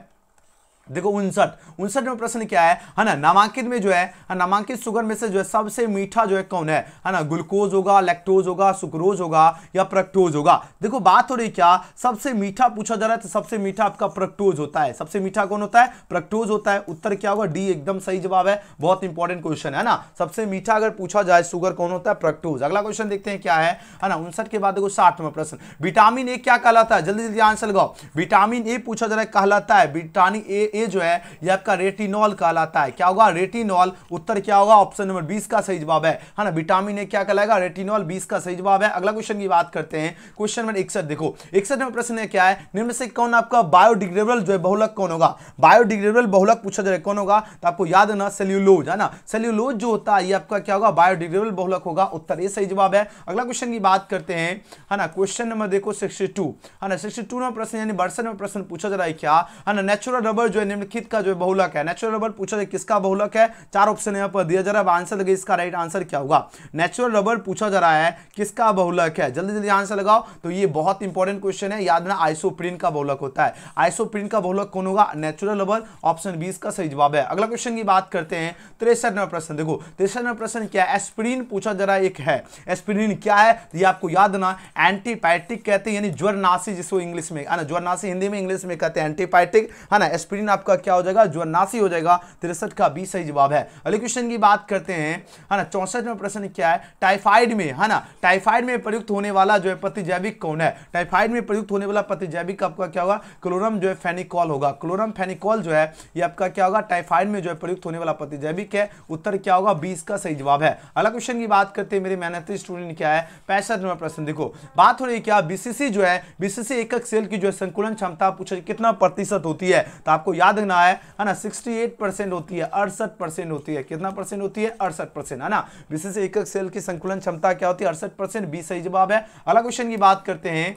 देखो उनसठ उनसठ में प्रश्न क्या है है ना नामांकित में जो है नामांकित सुगर में से जो है सबसे मीठा जो है कौन है है ना ग्लूकोज होगा लैक्टोज होगा सुक्रोज होगा या प्रक्टोज होगा देखो बात हो रही क्या सबसे मीठा पूछा जा रहा है तो सबसे मीठा आपका प्रक्टोज होता है सबसे मीठा कौन होता है प्रक्टोज होता है उत्तर क्या होगा डी एकदम सही जवाब है बहुत इंपॉर्टेंट क्वेश्चन है ना सबसे मीठा अगर पूछा जाए शुगर कौन होता है प्रक्टोज अगला क्वेश्चन देखते हैं क्या है ना उनसठ के बाद देखो साठ में प्रश्न विटामिन ए क्या कहलाता है जल्दी जल्दी आंसर लगाओ विटामिन ए पूछा जा रहा है कहलाता है विटामिन ए ए जो है ये आपका रेटिनॉल कहलाता है क्या होगा रेटिनॉल उत्तर क्या होगा ऑप्शन नंबर बीस का सही जवाब है है ना विटामिन ए क्या कहलाएगा रेटिनॉल बीस का सही जवाब है अगला क्वेश्चन की बात करते हैं क्वेश्चन नंबर इकसठ देखो इकसठ नंबर प्रश्न है क्या है निम्न से कौन आपका बायोडिग्रेबल जो है बहुलक कौन होगा बायोडिग्रेबल बहुलक पूछा जाए कौन होगा तो आपको याद ना सेल्यूलोज है ना सेल्यूलोज जो होता है ये आपका क्या होगा बायोडिग्रेबल बहुलक होगा उत्तर ये सही जवाब है अगला क्वेश्चन की बात करते हैं है ना क्वेश्चन नंबर देखो सिक्सटी टू है ना सिक्सटी टू नंबर प्रश्न यानी बरसठ नंबर प्रश्न पूछा जा रहा है क्या है ना नेचुरल रबर जो है निम्नलिखित का जो है बहुलक है नेचुरल रबर पूछा जाए किसका बहुलक है चार ऑप्शन यहाँ पर दिया जा रहा है आंसर लगे इसका राइट आंसर क्या होगा नेचुरल रबर पूछा जा रहा है किसका बहुलक है जल्दी जल्दी आंसर लगाओ तो ये बहुत इंपॉर्टेंट क्वेश्चन है याद रखना आइसो का बहुलक होता है आइसो का बहुलक कौन होगा नेचुरल रबर ऑप्शन बीस का सही जवाब है अगला क्वेश्चन की बात करते हैं तिरसठ नंबर प्रश्न देखो तिरसठ नंबर प्रश्न क्या है एस्प्रीन पूछा जा रहा है एक है एस्प्रीन क्या है तो ये आपको याद ना एंटीबायोटिक कहते हैं यानी ज्वरनाशी जिसको इंग्लिश में ज्वरनाशी हिंदी में इंग्लिश में कहते हैं एंटीबायोटिक है ना एस्प्रीन आपका क्या हो जाएगा जो नासी हो जाएगा तिरसठ का बी सही जवाब है अगले क्वेश्चन की बात करते हैं है ना चौसठ में प्रश्न क्या है टाइफाइड में है ना टाइफाइड में प्रयुक्त होने वाला जो है प्रतिजैविक कौन है टाइफाइड में प्रयुक्त होने वाला प्रतिजैविक आपका क्या होगा क्लोरम जो है फेनिकॉल होगा क्लोरम फेनिकॉल जो है ये आपका क्या होगा टाइफाइड में जो है प्रयुक्त होने वाला प्रतिजैविक है उत्तर क्या होगा बीस का सही जवाब है अगला क्वेश्चन की बात करते हैं मेरे मेहनती स्टूडेंट क्या है पैंसठ नंबर प्रश्न देखो बात हो रही है क्या बीसीसी जो है बीसीसी एकक सेल की जो है संकुलन क्षमता पूछा कितना प्रतिशत होती है तो आपको याद रखना है है ना 68 परसेंट होती है अड़सठ परसेंट होती है कितना परसेंट होती है अड़सठ परसेंट है ना विशेष एक सेल की संकुलन क्षमता क्या होती है अड़सठ परसेंट बी सही जवाब है अगला क्वेश्चन की बात करते हैं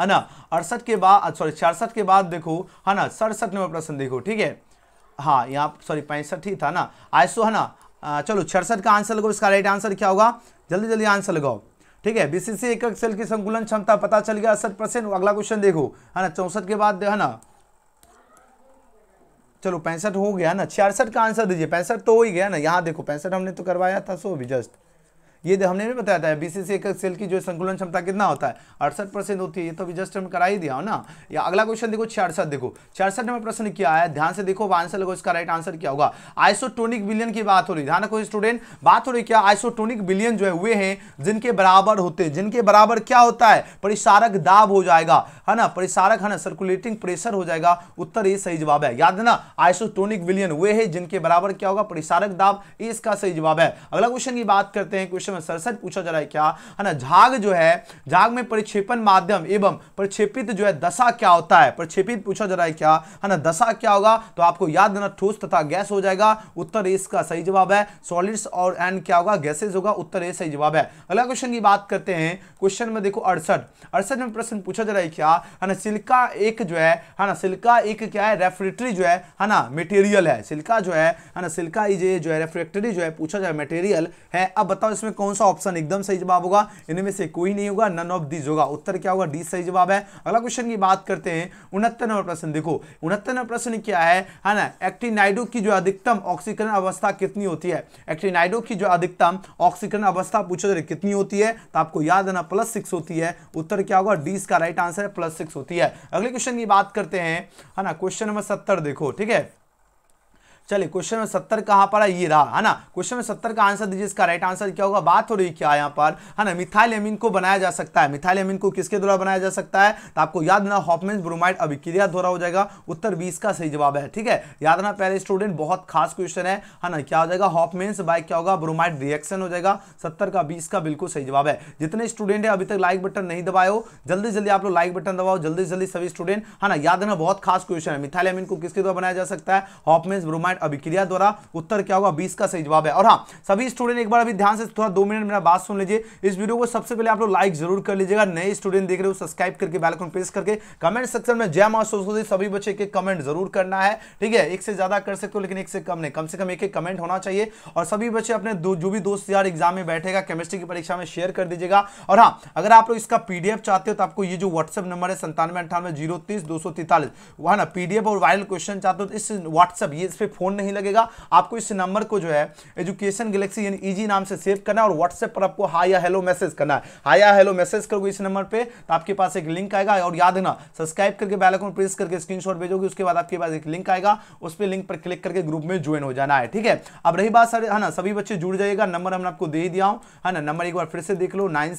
है ना अड़सठ के बाद सॉरी छियासठ के बाद देखो है ना सड़सठ नंबर प्रश्न देखो ठीक है हाँ यहाँ सॉरी पैंसठ ही था ना आयसो तो, है ना चलो छियासठ का आंसर लगाओ इसका राइट आंसर क्या होगा जल्दी जल्दी आंसर लगाओ ठीक है बीसीसी एकक सेल की संकुलन क्षमता पता चल गया अड़सठ परसेंट अगला क्वेश्चन देखो है ना चौसठ के बाद है ना चलो पैंसठ हो गया ना छियासठ का आंसर दीजिए पैंसठ तो हो ही गया ना यहाँ देखो पैंसठ हमने तो करवाया था सो भी जस्ट ये हमने भी बताया था बीसीसी एक सेल की जो संकुलन क्षमता कितना होता है अड़सठ परसेंट होती है ये तो अभी जस्ट हम करा ही दिया हो ना या अगला क्वेश्चन देखो छियासठ देखो छियासठ में प्रश्न किया है ध्यान से देखो आंसर लगो इसका राइट आंसर क्या होगा आइसोटोनिक बिलियन की बात हो रही ध्यान रखो स्टूडेंट बात हो रही क्या आइसोटोनिक बिलियन जो है वे हैं जिनके बराबर होते हैं जिनके बराबर क्या होता है परिसारक दाब हो जाएगा है ना परिसारक है ना सर्कुलेटिंग प्रेशर हो जाएगा उत्तर ये सही जवाब है याद ना आइसोटोनिक विलियन वे है जिनके बराबर क्या होगा परिसारक दाब इसका सही जवाब है अगला क्वेश्चन की बात करते हैं क्वेश्चन में सड़सठ पूछा जा रहा है क्या है ना झाग जो है झाग में परिक्षेपण माध्यम एवं परिक्षेपित जो है दशा क्या होता है परिक्षेपित पूछा जा रहा है क्या है ना दशा क्या होगा तो आपको याद देना ठोस तथा गैस हो जाएगा उत्तर इसका सही जवाब है सॉलिड्स और एंड क्या होगा गैसेज होगा उत्तर ए सही जवाब है अगला क्वेश्चन की बात करते हैं क्वेश्चन में देखो अड़सठ अड़सठ में प्रश्न पूछा जा रहा है क्या है ना सिल्का एक जो है है ना सिल्का एक क्या है रेफ्रिजरेटरी जो है है ना मटेरियल है सिल्का जो है है ना सिल्का जो है रेफ्रिजरेटरी जो है पूछा जाए मटेरियल है अब बताओ इसमें कौन कौन सा ऑप्शन एकदम सही जवाब होगा इनमें से कोई नहीं होगा नन ऑफ दिस होगा उत्तर क्या होगा डी सही जवाब है अगला क्वेश्चन की बात करते हैं उनहत्तर नंबर प्रश्न देखो उनहत्तर नंबर प्रश्न क्या है है हाँ ना एक्टिनाइडो की जो अधिकतम ऑक्सीकरण अवस्था कितनी होती है एक्टिनाइडो की जो अधिकतम ऑक्सीकरण अवस्था पूछा जाए तो कितनी होती है तो आपको याद रहना प्लस सिक्स होती है उत्तर क्या होगा डी इसका राइट आंसर है प्लस सिक्स होती है अगले क्वेश्चन की बात करते हैं है हाँ ना क्वेश्चन नंबर सत्तर देखो ठीक है चलिए क्वेश्चन नंबर सत्तर कहां पर है ये रहा है ना क्वेश्चन नंबर सत्तर का आंसर दीजिए इसका राइट आंसर क्या होगा बात हो रही क्या यहाँ पर है ना मिथाइल एमिन को बनाया जा सकता है मिथाइल एमिन को किसके द्वारा बनाया जा सकता है तो आपको याद ना हॉपमेंस ब्रोमाइड अभिक्रिया द्वारा हो जाएगा उत्तर बीस का सही जवाब है ठीक है याद ना पहले स्टूडेंट बहुत खास क्वेश्चन है ना क्या हो जाएगा हॉपमेंस बाय क्या होगा ब्रोमाइड रिएक्शन हो जाएगा सत्तर का बीस का बिल्कुल सही जवाब है जितने स्टूडेंट है अभी तक लाइक बटन नहीं दबाए हो जल्दी जल्दी आप लोग लाइक बटन दबाओ जल्दी जल्दी सभी स्टूडेंट है ना याद ना बहुत खास क्वेश्चन है मिथाइल एमिन को किसके द्वारा बनाया जा सकता है हॉपमेंस ब्रोमाइड रामायण अभिक्रिया द्वारा उत्तर क्या होगा बीस का सही जवाब है और हाँ सभी स्टूडेंट एक बार अभी ध्यान से थोड़ा दो मिनट मेरा बात सुन लीजिए इस वीडियो को सबसे पहले आप लोग लाइक जरूर कर लीजिएगा नए स्टूडेंट देख रहे हो सब्सक्राइब करके बैलकॉन प्रेस करके कमेंट सेक्शन में जय माँ सभी बच्चे के कमेंट जरूर करना है ठीक है एक से ज्यादा कर सकते हो लेकिन एक से कम नहीं कम से कम एक एक कमेंट होना चाहिए और सभी बच्चे अपने जो भी दोस्त यार एग्जाम में बैठेगा केमिस्ट्री की परीक्षा में शेयर कर दीजिएगा और हाँ अगर आप लोग इसका पीडीएफ चाहते हो तो आपको ये जो व्हाट्सएप नंबर है संतानवे अंठानवे जीरो तीस दो सौ तैतालीस वहां ना पीडीएफ और वायरल क्वेश्चन चाहते हो तो इस व्हाट्सएप ये इस पर फोन फोन नहीं लगेगा आपको इस नंबर को जो है एजुकेशन गैलेक्सी यानी ईजी e नाम से सेव करना है और व्हाट्सएप पर आपको हाई या हेलो मैसेज करना है हाई या हेलो मैसेज करोगे इस नंबर पर तो आपके पास एक लिंक आएगा और याद ना सब्सक्राइब करके बेलाइकॉन प्रेस करके स्क्रीन भेजोगे उसके बाद आपके पास एक लिंक आएगा उस पर लिंक पर क्लिक करके ग्रुप में ज्वाइन हो जाना है ठीक है अब रही बात सर है ना सभी बच्चे जुड़ जाएगा नंबर हमने आपको दे दिया हूँ है ना नंबर एक बार फिर से देख लो नाइन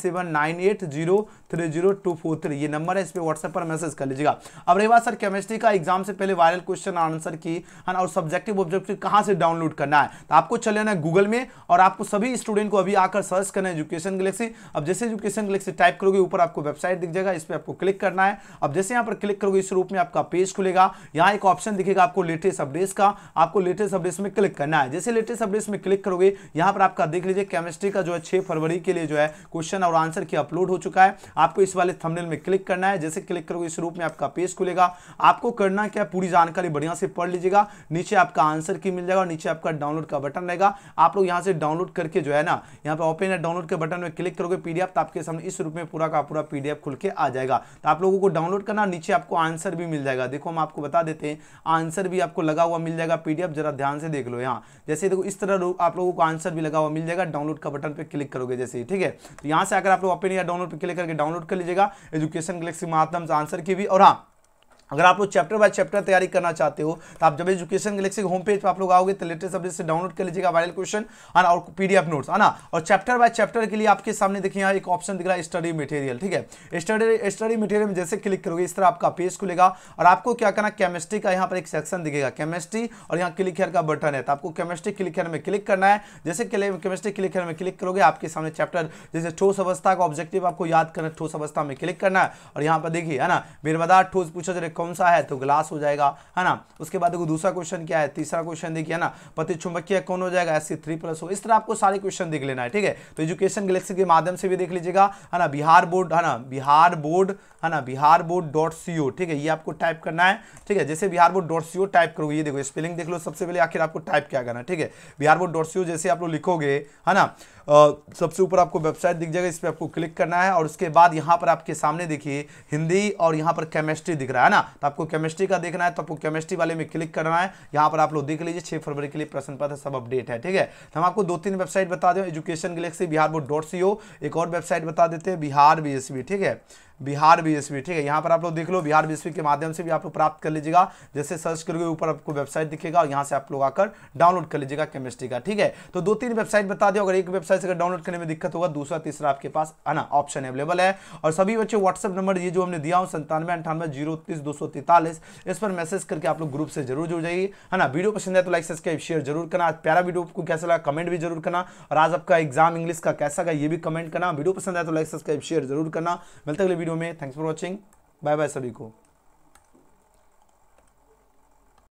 ये नंबर है इस पर व्हाट्सएप पर मैसेज कर लीजिएगा अब रही बात सर केमिस्ट्री का एग्जाम से पहले वायरल क्वेश्चन आंसर की है ना और सब्जेक्टिव ऑब्जेक्टिव ऑब्जेक्टिव कहाँ से डाउनलोड करना है तो आपको चले जाना है गूगल में और आपको सभी स्टूडेंट को अभी आकर सर्च करना है एजुकेशन गलेक्सी अब जैसे एजुकेशन गलेक्सी टाइप करोगे ऊपर आपको वेबसाइट दिख जाएगा इस पर आपको क्लिक करना है अब जैसे यहाँ पर क्लिक करोगे इस रूप में आपका पेज खुलेगा यहाँ एक ऑप्शन दिखेगा आपको लेटेस्ट अपडेट्स का आपको लेटेस्ट अपडेट्स में क्लिक करना है जैसे लेटेस्ट अपडेट्स में क्लिक करोगे यहाँ पर आपका देख लीजिए केमिस्ट्री का जो है छः फरवरी के लिए जो है क्वेश्चन और आंसर की अपलोड हो चुका है आपको इस वाले थंबनेल में क्लिक करना है जैसे क्लिक करोगे इस रूप में आपका पेज खुलेगा आपको करना क्या पूरी जानकारी बढ़िया से पढ़ लीजिएगा नीचे आपका आंसर की मिल जाएगा और नीचे आपका डाउनलोड का बटन रहेगा आप लोग यहाँ से डाउनलोड करके जो है ना यहाँ पे ओपन या डाउनलोड के बटन में क्लिक करोगे पीडीएफ तो आपके सामने इस रूप में पूरा का पूरा पीडीएफ खुल के आ जाएगा तो आप लोगों को डाउनलोड करना नीचे आपको आंसर भी मिल जाएगा देखो हम आपको बता देते हैं आंसर भी आपको लगा हुआ मिल जाएगा पीडीएफ जरा ध्यान से देख लो यहाँ जैसे देखो इस तरह आप लोगों को आंसर भी लगा हुआ मिल जाएगा डाउनलोड का बटन पर क्लिक करोगे जैसे ठीक है तो यहाँ से अगर आप लोग ओपन या डाउनलोड पर क्लिक करके डाउनलोड कर लीजिएगा एजुकेशन गलेक्सी महात्मा आंसर की भी और हाँ अगर आप लोग चैप्टर बाय चैप्टर तैयारी करना चाहते हो तो आप जब एजुकेशन गैलेक्सी होम पेज पर आप लोग आओगे तो लेटेस्ट अपडेट से डाउनलोड कर लीजिएगा वायरल क्वेश्चन है ना और पीडीएफ नोट्स है और चैप्टर बाय चैप्टर के लिए आपके सामने देखिए यहाँ एक ऑप्शन दिख रहा है स्टडी मटेरियल ठीक है स्टडी स्टडी मटेरियल में जैसे क्लिक करोगे इस तरह आपका पेज खुलेगा और आपको क्या करना केमिस्ट्री का यहाँ पर एक सेक्शन दिखेगा केमिस्ट्री और यहाँ क्लिक हेयर का बटन है तो आपको केमिस्ट्री क्लिक हेयर में क्लिक करना है जैसे केमिस्ट्री क्लिक हेयर में क्लिक करोगे आपके सामने चैप्टर जैसे ठोस अवस्था का ऑब्जेक्टिव आपको याद करना ठोस अवस्था में क्लिक करना है और यहाँ पर देखिए है ना बेरमदार ठोस पूछा कौन सा है तो ग्लास हो जाएगा है ना उसके बाद देखो दूसरा क्वेश्चन क्या है तीसरा क्वेश्चन देखिए ना पति चुंबकीय कौन हो जाएगा एससी थ्री प्लस हो इस तरह आपको सारे क्वेश्चन देख लेना है ठीक है तो एजुकेशन गलेक्सी के माध्यम से भी देख लीजिएगा है ना बिहार बोर्ड है ना बिहार बोर्ड है ना Bihar board dot C O ठीक है ये आपको टाइप करना है ठीक है जैसे Bihar board dot C O type करोगे ये देखो स्पेलिंग देख लो सबसे पहले आखिर आपको टाइप क्या करना ठीक है Bihar board dot C O जैसे आप लोग लिखोगे है ना सबसे ऊपर आपको वेबसाइट दिख जाएगा इस पर आपको क्लिक करना है और उसके बाद यहाँ पर आपके सामने देखिए हिंदी और यहाँ पर केमिस्ट्री दिख रहा है ना तो आपको केमिस्ट्री का देखना है तो आपको केमिस्ट्री वाले में क्लिक करना है यहाँ पर आप लोग देख लीजिए छह फरवरी के लिए प्रश्न पत्र सब अपडेट है ठीक है तो हम आपको दो तीन वेबसाइट बता दें education galaxy Bihar board dot C एक और वेबसाइट बता देते हैं बिहार बी e ठीक है बिहार बीएसपी ठीक है यहाँ पर आप लोग देख लो बिहार बीएसपी के माध्यम से भी आप लोग प्राप्त कर लीजिएगा जैसे सर्च करोगे ऊपर आपको वेबसाइट दिखेगा और यहाँ से आप लोग आकर डाउनलोड कर लीजिएगा केमिस्ट्री का ठीक है तो दो तीन वेबसाइट बता दो अगर एक वेबसाइट से अगर डाउनलोड करने में दिक्कत होगा दूसरा तीसरा आपके पास है ना ऑप्शन अवेलेबल है और सभी बच्चे व्हाट्सअप नंबर ये जो हमने दिया हूँ संतानवे अंठानवे जीरो तीस दो सौ तैतालीस इस पर मैसेज करके आप लोग ग्रुप से जरूर जुड़ जाइए है ना वीडियो पसंद है तो लाइक सब्सक्राइब शेयर जरूर करना आज प्यारा वीडियो को कैसा लगा कमेंट भी जरूर करना और आज आपका एग्जाम इंग्लिश का कैसा गया ये भी कमेंट करना वीडियो पसंद है तो लाइक सब्सक्राइब शेयर जरूर करना मिलते अगले वीडियो में thanks for watching bye bye सभी को